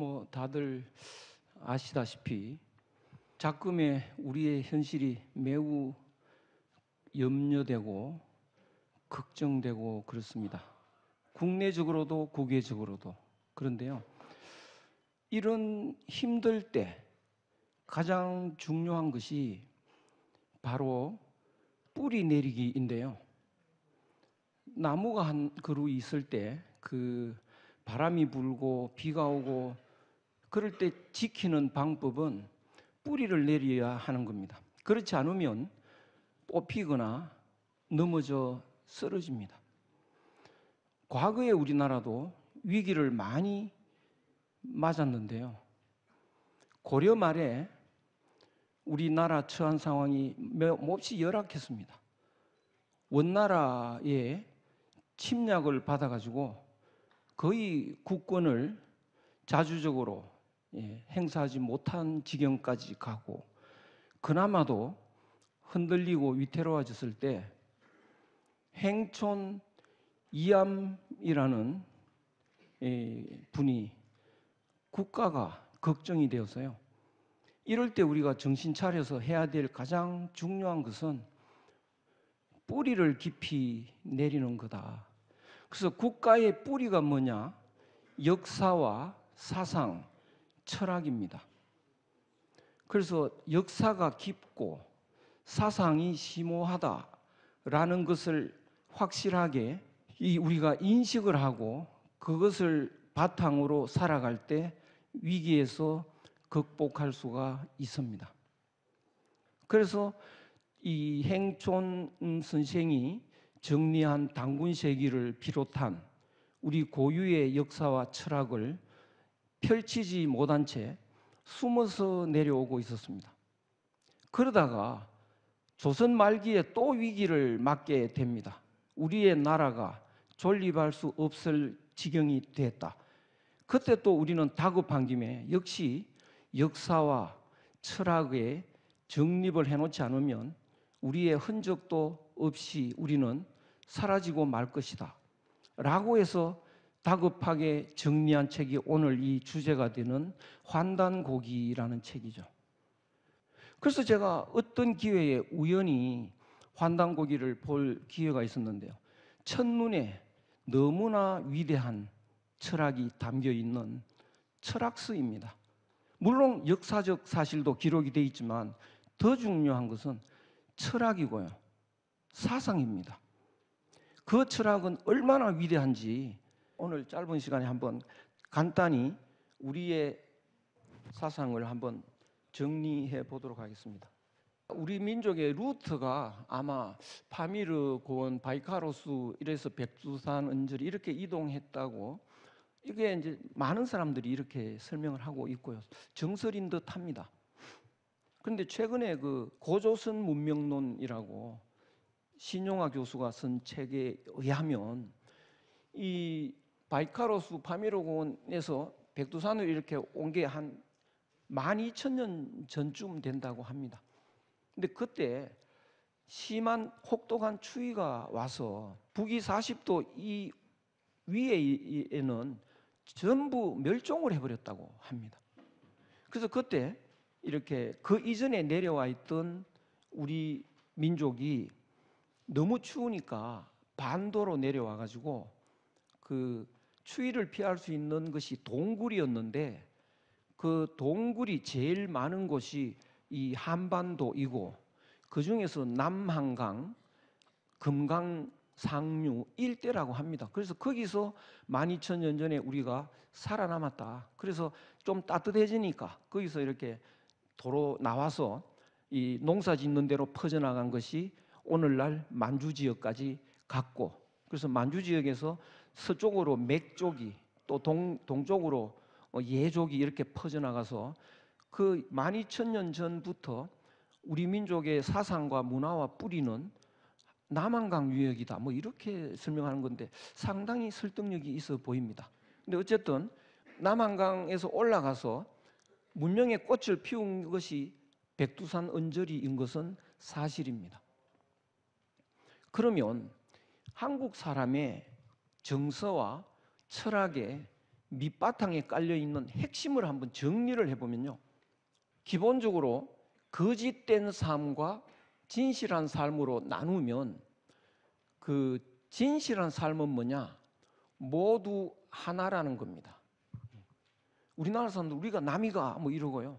뭐 다들 아시다시피 작금에 우리의 현실이 매우 염려되고 걱정되고 그렇습니다. 국내적으로도 국외적으로도 그런데요. 이런 힘들 때 가장 중요한 것이 바로 뿌리 내리기인데요. 나무가 한 그루 있을 때 그 바람이 불고 비가 오고 그럴 때 지키는 방법은 뿌리를 내려야 하는 겁니다. 그렇지 않으면 뽑히거나 넘어져 쓰러집니다. 과거에 우리나라도 위기를 많이 맞았는데요. 고려 말에 우리나라 처한 상황이 몹시 열악했습니다. 원나라의 침략을 받아가지고 거의 국권을 자주적으로 예, 행사하지 못한 지경까지 가고 그나마도 흔들리고 위태로워졌을 때 행촌 이암이라는 예, 분이 국가가 걱정이 되어서요. 이럴 때 우리가 정신 차려서 해야 될 가장 중요한 것은 뿌리를 깊이 내리는 거다. 그래서 국가의 뿌리가 뭐냐? 역사와 사상, 철학입니다. 그래서 역사가 깊고 사상이 심오하다라는 것을 확실하게 우리가 인식을 하고 그것을 바탕으로 살아갈 때 위기에서 극복할 수가 있습니다. 그래서 이 행촌 선생이 정리한 당군 세기를 비롯한 우리 고유의 역사와 철학을 펼치지 못한 채 숨어서 내려오고 있었습니다. 그러다가 조선 말기에 또 위기를 맞게 됩니다. 우리의 나라가 존립할 수 없을 지경이 됐다. 그때 또 우리는 다급한 김에 역시 역사와 철학에 정립을 해놓지 않으면 우리의 흔적도 없이 우리는 사라지고 말 것이다. 라고 해서 다급하게 정리한 책이 오늘 이 주제가 되는 환단고기라는 책이죠. 그래서 제가 어떤 기회에 우연히 환단고기를 볼 기회가 있었는데요. 첫눈에 너무나 위대한 철학이 담겨 있는 철학서입니다. 물론 역사적 사실도 기록이 되어 있지만 더 중요한 것은 철학이고요. 사상입니다. 그 철학은 얼마나 위대한지 오늘 짧은 시간에 한번 간단히 우리의 사상을 한번 정리해 보도록 하겠습니다. 우리 민족의 루트가 아마 파미르 고원 바이카로스 이래서 백두산 은절 이렇게 이동했다고 이게 이제 많은 사람들이 이렇게 설명을 하고 있고요. 정설인 듯합니다. 그런데 최근에 그 고조선 문명론이라고 신용화 교수가 쓴 책에 의하면 이 바이카로스 파미로군에서 백두산을 이렇게 온 게한 12,000년 전쯤 된다고 합니다. 근데 그때 심한 혹독한 추위가 와서 북위 40도 이 위에는 전부 멸종을 해버렸다고 합니다. 그래서 그때 이렇게 그 이전에 내려와 있던 우리 민족이 너무 추우니까 반도로 내려와 가지고 그 추위를 피할 수 있는 것이 동굴이었는데 그 동굴이 제일 많은 곳이 이 한반도이고 그 중에서 남한강, 금강 상류 일대라고 합니다. 그래서 거기서 12,000년 전에 우리가 살아남았다. 그래서 좀 따뜻해지니까 거기서 이렇게 도로 나와서 이 농사 짓는 대로 퍼져나간 것이 오늘날 만주 지역까지 갔고 그래서 만주 지역에서 서쪽으로 맥족이 또 동, 동쪽으로 어, 예족이 이렇게 퍼져나가서 그 12,000년 전부터 우리 민족의 사상과 문화와 뿌리는 남한강 유역이다. 뭐 이렇게 설명하는 건데 상당히 설득력이 있어 보입니다. 근데 어쨌든 남한강에서 올라가서 문명의 꽃을 피운 것이 백두산 언저리인 것은 사실입니다. 그러면 한국 사람의 정서와 철학의 밑바탕에 깔려 있는 핵심을 한번 정리를 해보면요. 기본적으로 거짓된 삶과 진실한 삶으로 나누면 그 진실한 삶은 뭐냐? 모두 하나라는 겁니다. 우리나라 사람들 우리가 남이가 뭐 이러고요.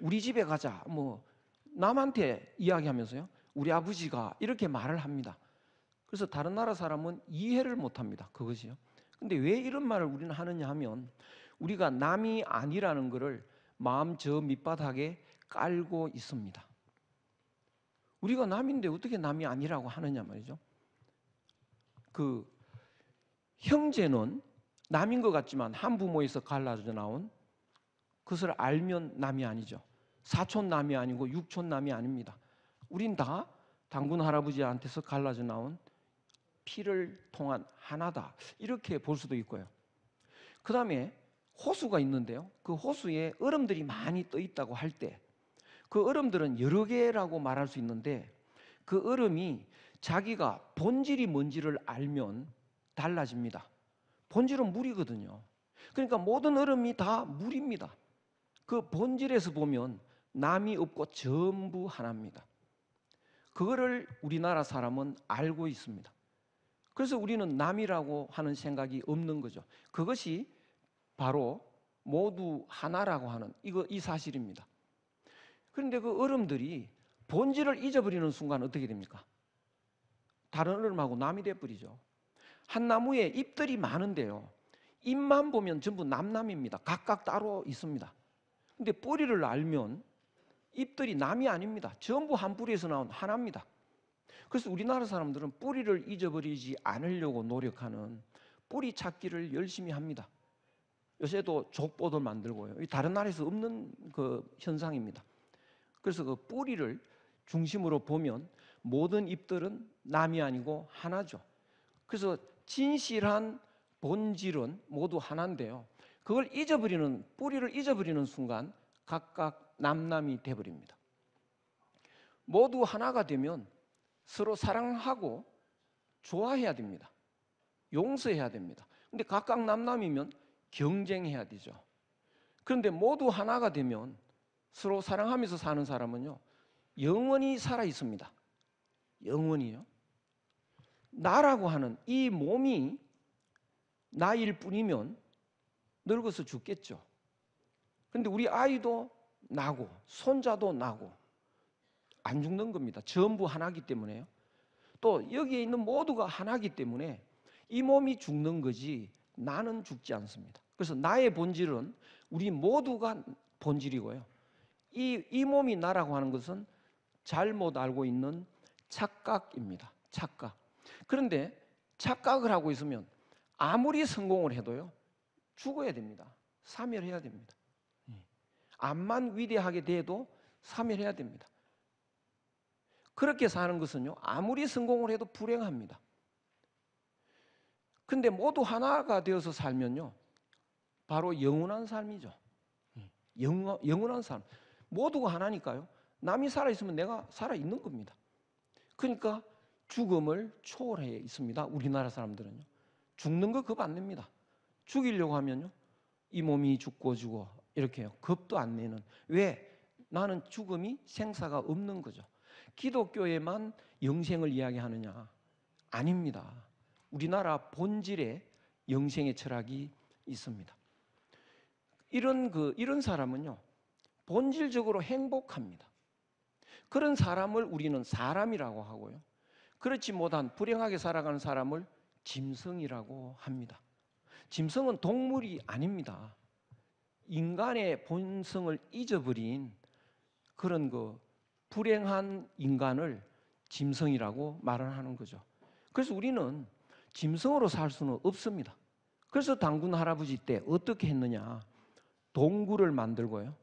우리 집에 가자 뭐 남한테 이야기하면서요. 우리 아버지가 이렇게 말을 합니다. 그래서 다른 나라 사람은 이해를 못 합니다. 그것이요. 근데 왜 이런 말을 우리는 하느냐 하면 우리가 남이 아니라는 것을 마음 저 밑바닥에 깔고 있습니다. 우리가 남인데 어떻게 남이 아니라고 하느냐 말이죠. 그 형제는 남인 것 같지만 한 부모에서 갈라져 나온 그것을 알면 남이 아니죠. 사촌 남이 아니고 육촌 남이 아닙니다. 우린 다 당군 할아버지한테서 갈라져 나온 피를 통한 하나다. 이렇게 볼 수도 있고요. 그 다음에 호수가 있는데요. 그 호수에 얼음들이 많이 떠 있다고 할 때 그 얼음들은 여러 개라고 말할 수 있는데 그 얼음이 자기가 본질이 뭔지를 알면 달라집니다. 본질은 물이거든요. 그러니까 모든 얼음이 다 물입니다. 그 본질에서 보면 남이 없고 전부 하나입니다. 그거를 우리나라 사람은 알고 있습니다. 그래서 우리는 남이라고 하는 생각이 없는 거죠. 그것이 바로 모두 하나라고 하는 이거 이 사실입니다. 그런데 그 얼음들이 본질을 잊어버리는 순간 어떻게 됩니까? 다른 얼음하고 남이 돼버리죠. 한 나무에 잎들이 많은데요. 잎만 보면 전부 남남입니다. 각각 따로 있습니다. 근데 뿌리를 알면 잎들이 남이 아닙니다. 전부 한 뿌리에서 나온 하나입니다. 그래서 우리나라 사람들은 뿌리를 잊어버리지 않으려고 노력하는 뿌리 찾기를 열심히 합니다. 요새도 족보도 만들고요. 다른 나라에서 없는 그 현상입니다. 그래서 그 뿌리를 중심으로 보면 모든 잎들은 남이 아니고 하나죠. 그래서 진실한 본질은 모두 하나인데요. 그걸 잊어버리는 뿌리를 잊어버리는 순간 각각 남남이 돼버립니다 모두 하나가 되면 서로 사랑하고 좋아해야 됩니다. 용서해야 됩니다. 근데 각각 남남이면 경쟁해야 되죠. 그런데 모두 하나가 되면 서로 사랑하면서 사는 사람은요, 영원히 살아 있습니다. 영원히요. 나라고 하는 이 몸이 나일 뿐이면 늙어서 죽겠죠. 그런데 우리 아이도 나고, 손자도 나고, 안 죽는 겁니다. 전부 하나기 때문에요. 또 여기에 있는 모두가 하나기 때문에 이 몸이 죽는 거지 나는 죽지 않습니다. 그래서 나의 본질은 우리 모두가 본질이고요. 이, 이 몸이 나라고 하는 것은 잘못 알고 있는 착각입니다. 착각. 그런데 착각을 하고 있으면 아무리 성공을 해도요, 죽어야 됩니다. 사멸해야 됩니다. 암만 위대하게 돼도 사멸해야 됩니다. 그렇게 사는 것은요, 아무리 성공을 해도 불행합니다. 근데 모두 하나가 되어서 살면요, 바로 영원한 삶이죠. 예, 영, 영원한 삶. 모두가 하나니까요. 남이 살아있으면 내가 살아있는 겁니다. 그러니까 죽음을 초월해 있습니다. 우리나라 사람들은요. 죽는 거 겁 안 냅니다. 죽이려고 하면요. 이 몸이 죽고 죽어. 이렇게 겁도 안 내는. 왜? 나는 죽음이 생사가 없는 거죠. 기독교에만 영생을 이야기하느냐? 아닙니다. 우리나라 본질에 영생의 철학이 있습니다. 이런 그 이런 사람은요. 본질적으로 행복합니다. 그런 사람을 우리는 사람이라고 하고요. 그렇지 못한 불행하게 살아가는 사람을 짐승이라고 합니다. 짐승은 동물이 아닙니다. 인간의 본성을 잊어버린 그런 그 불행한 인간을 짐승이라고 말을 하는 거죠. 그래서 우리는 짐승으로 살 수는 없습니다. 그래서 당군 할아버지 때 어떻게 했느냐? 동굴을 만들고요.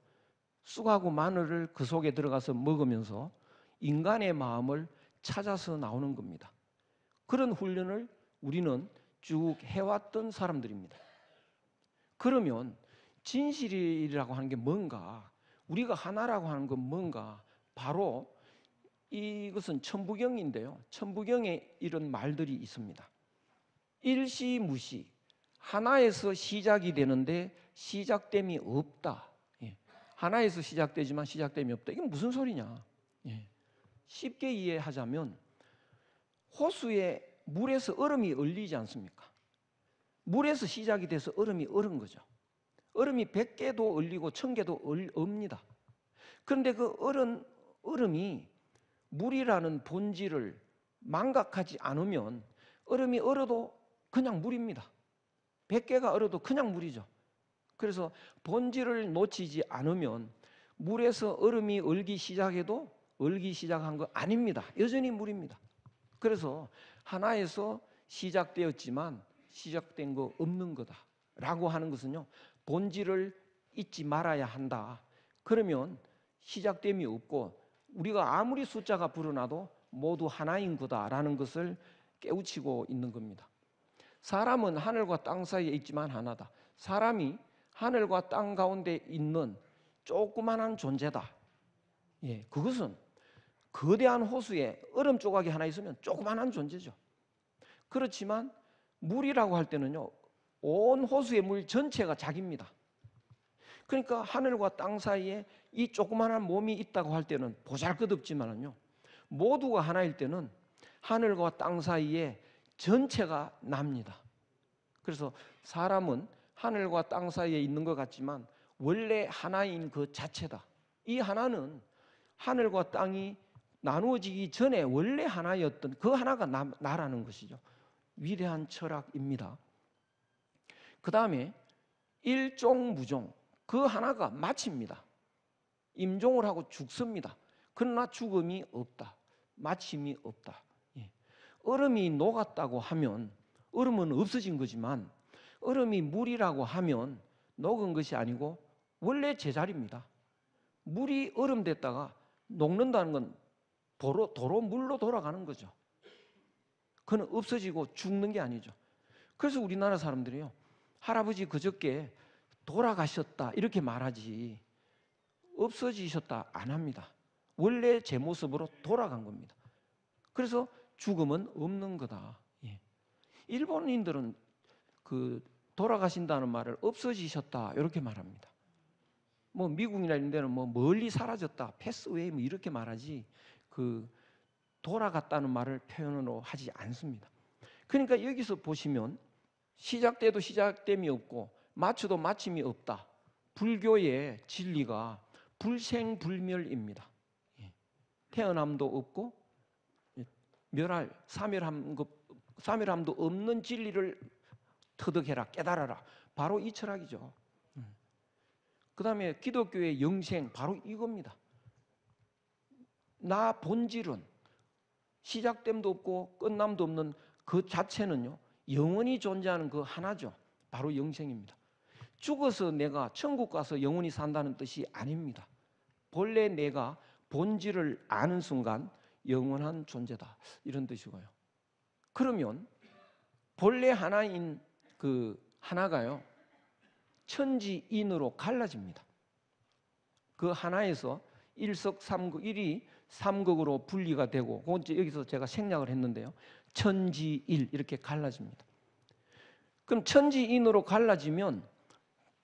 쑥하고 마늘을 그 속에 들어가서 먹으면서 인간의 마음을 찾아서 나오는 겁니다. 그런 훈련을 우리는 쭉 해왔던 사람들입니다. 그러면 진실이라고 하는 게 뭔가, 우리가 하나라고 하는 건 뭔가 바로 이것은 천부경인데요. 천부경에 이런 말들이 있습니다. 일시무시 하나에서 시작이 되는데 시작됨이 없다. 예. 하나에서 시작되지만 시작됨이 없다. 이게 무슨 소리냐? 예. 쉽게 이해하자면 호수에 물에서 얼음이 얼리지 않습니까? 물에서 시작이 돼서 얼음이 얼은 거죠. 얼음이 100개도 얼리고 1000개도 얼, 읍니다. 그런데 그 얼은 얼음이 물이라는 본질을 망각하지 않으면 얼음이 얼어도 그냥 물입니다. 100개가 얼어도 그냥 물이죠. 그래서 본질을 놓치지 않으면 물에서 얼음이 얼기 시작해도 얼기 시작한 거 아닙니다. 여전히 물입니다. 그래서 하나에서 시작되었지만 시작된 거 없는 거다라고 하는 것은요. 본질을 잊지 말아야 한다. 그러면 시작됨이 없고 우리가 아무리 숫자가 불어나도 모두 하나인 거다라는 것을 깨우치고 있는 겁니다. 사람은 하늘과 땅 사이에 있지만 하나다. 사람이 하늘과 땅 가운데 있는 조그만한 존재다. 예, 그것은 거대한 호수에 얼음 조각이 하나 있으면 조그만한 존재죠. 그렇지만 물이라고 할 때는요. 온 호수의 물 전체가 자기입니다. 그러니까 하늘과 땅 사이에 이 조그마한 몸이 있다고 할 때는 보잘것없지만은요. 모두가 하나일 때는 하늘과 땅 사이에 전체가 납니다. 그래서 사람은 하늘과 땅 사이에 있는 것 같지만 원래 하나인 그 자체다. 이 하나는 하늘과 땅이 나누어지기 전에 원래 하나였던 그 하나가 나, 나라는 것이죠. 위대한 철학입니다. 그 다음에 일종무종 그 하나가 마칩니다. 임종을 하고 죽습니다. 그러나 죽음이 없다. 마침이 없다. 예. 얼음이 녹았다고 하면 얼음은 없어진 거지만 얼음이 물이라고 하면 녹은 것이 아니고 원래 제자리입니다. 물이 얼음 됐다가 녹는다는 건 도로, 도로 물로 돌아가는 거죠. 그건 없어지고 죽는 게 아니죠. 그래서 우리나라 사람들이요. 할아버지 그저께 돌아가셨다 이렇게 말하지 없어지셨다 안 합니다. 원래 제 모습으로 돌아간 겁니다. 그래서 죽음은 없는 거다. 예. 일본인들은 그 돌아가신다는 말을 없어지셨다 이렇게 말합니다. 뭐 미국이나 이런 데는 뭐 멀리 사라졌다 패스웨이 뭐 이렇게 말하지 그 돌아갔다는 말을 표현으로 하지 않습니다. 그러니까 여기서 보시면 시작 때도 시작됨이 없고 맞춰도 맞춤이 없다. 불교의 진리가 불생불멸입니다. 예. 태어남도 없고 예, 멸할 사멸함 사멸함도 없는 진리를 터득해라 깨달아라. 바로 이 철학이죠. 예. 그다음에 기독교의 영생 바로 이겁니다. 나 본질은 시작됨도 없고 끝남도 없는 그 자체는요. 영원히 존재하는 그 하나죠. 바로 영생입니다. 죽어서 내가 천국 가서 영원히 산다는 뜻이 아닙니다. 본래 내가 본질을 아는 순간 영원한 존재다. 이런 뜻이고요. 그러면 본래 하나인 그 하나가요. 천지인으로 갈라집니다. 그 하나에서 일석삼극 일이 삼극으로 분리가 되고 여기서 제가 생략을 했는데요. 천지일 이렇게 갈라집니다. 그럼 천지인으로 갈라지면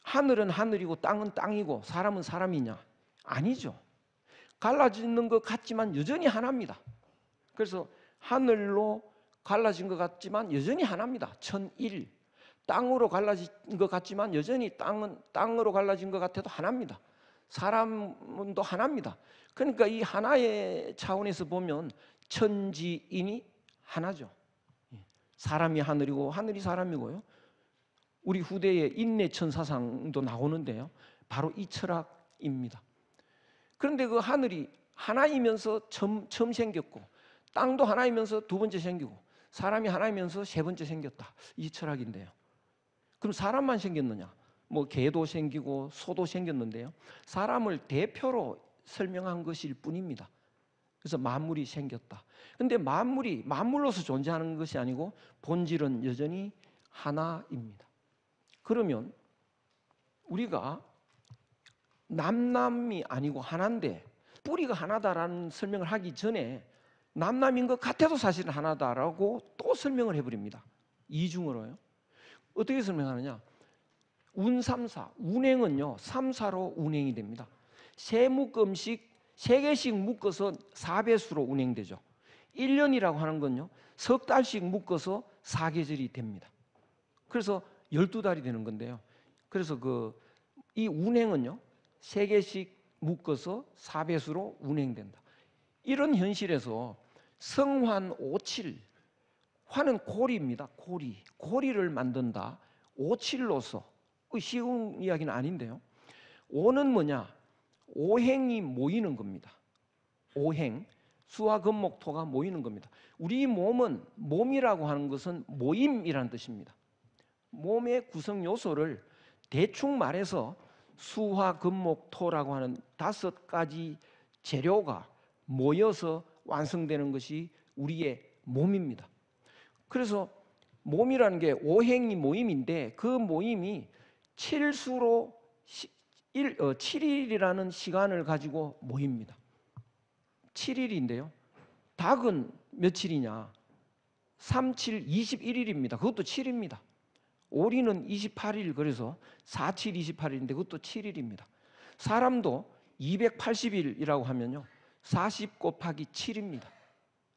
하늘은 하늘이고 땅은 땅이고 사람은 사람이냐? 아니죠. 갈라지는 것 같지만 여전히 하나입니다. 그래서 하늘로 갈라진 것 같지만 여전히 하나입니다. 천일. 땅으로 갈라진 것 같지만 여전히 땅은 땅으로 갈라진 것 같아도 하나입니다. 사람도 하나입니다. 그러니까 이 하나의 차원에서 보면 천지인이 하나죠. 예. 사람이 하늘이고 하늘이 사람이고요. 우리 후대의 인내천 사상도 나오는데요. 바로 이 철학입니다. 그런데 그 하늘이 하나이면서 처음, 처음 생겼고 땅도 하나이면서 두 번째 생기고 사람이 하나이면서 세 번째 생겼다. 이 철학인데요. 그럼 사람만 생겼느냐? 뭐 개도 생기고 소도 생겼는데요. 사람을 대표로 설명한 것일 뿐입니다. 그래서 만물이 생겼다. 근데 만물이 만물로서 존재하는 것이 아니고 본질은 여전히 하나입니다. 그러면 우리가 남남이 아니고 하나인데 뿌리가 하나다라는 설명을 하기 전에 남남인 것 같아도 사실은 하나다라고 또 설명을 해버립니다. 이중으로요. 어떻게 설명하느냐? 운삼사, 운행은요, 삼사로 운행이 됩니다. 세 묶음씩, 세 개씩 묶어서 4배수로 운행되죠. 1년이라고 하는 건요, 석 달씩 묶어서 4계절이 됩니다. 그래서 12달이 되는 건데요. 그래서 그 이 운행은요. 세개씩 묶어서 4배수로 운행된다. 이런 현실에서 성환 57 화는 고리입니다. 고리. 고리를 만든다. 57로서 그 쉬운 이야기는 아닌데요. 오는 뭐냐? 오행이 모이는 겁니다. 오행. 수화 금목토가 모이는 겁니다. 우리 몸은 몸이라고 하는 것은 모임이라는 뜻입니다. 몸의 구성 요소를 대충 말해서 수화, 금목, 토라고 하는 다섯 가지 재료가 모여서 완성되는 것이 우리의 몸입니다. 그래서 몸이라는 게 오행이 모임인데 그 모임이 7수로 1, 어, 7일이라는 시간을 가지고 모입니다. 7일인데요. 닭은 며칠이냐? 3, 7, 21일입니다. 그것도 7입니다. 오리는 28일 그래서 47, 28일인데 그것도 7일입니다. 사람도 280일이라고 하면요. 40 곱하기 7입니다.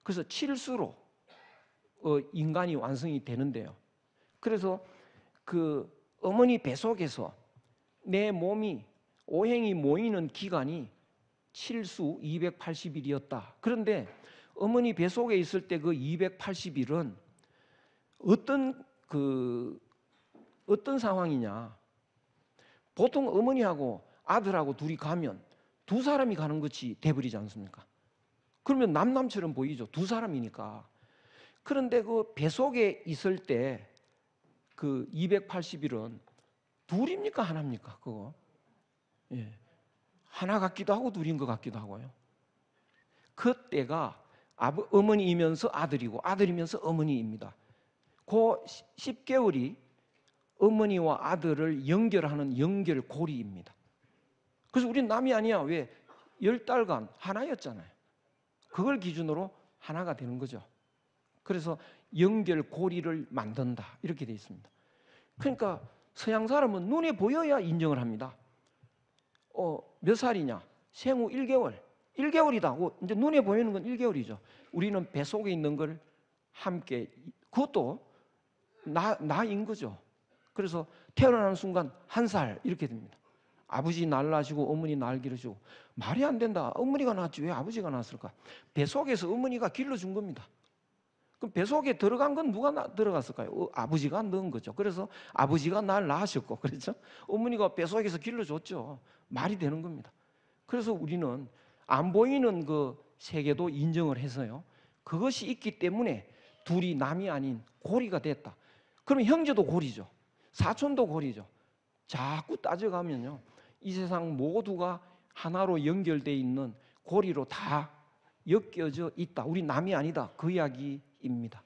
그래서 7수로 어, 인간이 완성이 되는데요. 그래서 그 어머니 배 속에서 내 몸이 오행이 모이는 기간이 7수 280일이었다. 그런데 어머니 배 속에 있을 때 그2 8 0은 어떤 그 어떤 상황이냐? 보통 어머니하고 아들하고 둘이 가면 두 사람이 가는 것이 돼버리지 않습니까? 그러면 남남처럼 보이죠. 두 사람이니까. 그런데 그 배속에 있을 때 그 280일은 둘입니까? 하나입니까? 그거. 예. 하나 같기도 하고 둘인 것 같기도 하고요. 그때가 어머니이면서 아들이고 아들이면서 어머니입니다. 그 10개월이 어머니와 아들을 연결하는 연결고리입니다. 그래서 우린 남이 아니야. 왜? 열 달간 하나였잖아요. 그걸 기준으로 하나가 되는 거죠. 그래서 연결고리를 만든다. 이렇게 되어 있습니다. 그러니까 서양 사람은 눈에 보여야 인정을 합니다. 어, 몇 살이냐? 생후 1개월. 1개월이다. 고 이제 눈에 보이는 건 1개월이죠. 우리는 뱃속에 있는 걸 함께 그것도 나 나인 거죠. 그래서 태어나는 순간 한 살 이렇게 됩니다. 아버지 날낳시고 어머니 날 기르시고 말이 안 된다. 어머니가 낳았지 왜 아버지가 낳았을까? 배속에서 어머니가 길러준 겁니다. 그럼 배속에 들어간 건 누가 나, 들어갔을까요? 어, 아버지가 넣은 거죠. 그래서 아버지가 날 낳으셨고 그렇죠? 어머니가 배속에서 길러줬죠. 말이 되는 겁니다. 그래서 우리는 안 보이는 그 세계도 인정을 해서요. 그것이 있기 때문에 둘이 남이 아닌 고리가 됐다. 그럼 형제도 고리죠. 사촌도 고리죠. 자꾸 따져가면요. 이 세상 모두가 하나로 연결되어 있는 고리로 다 엮여져 있다. 우리 남이 아니다. 그 이야기입니다.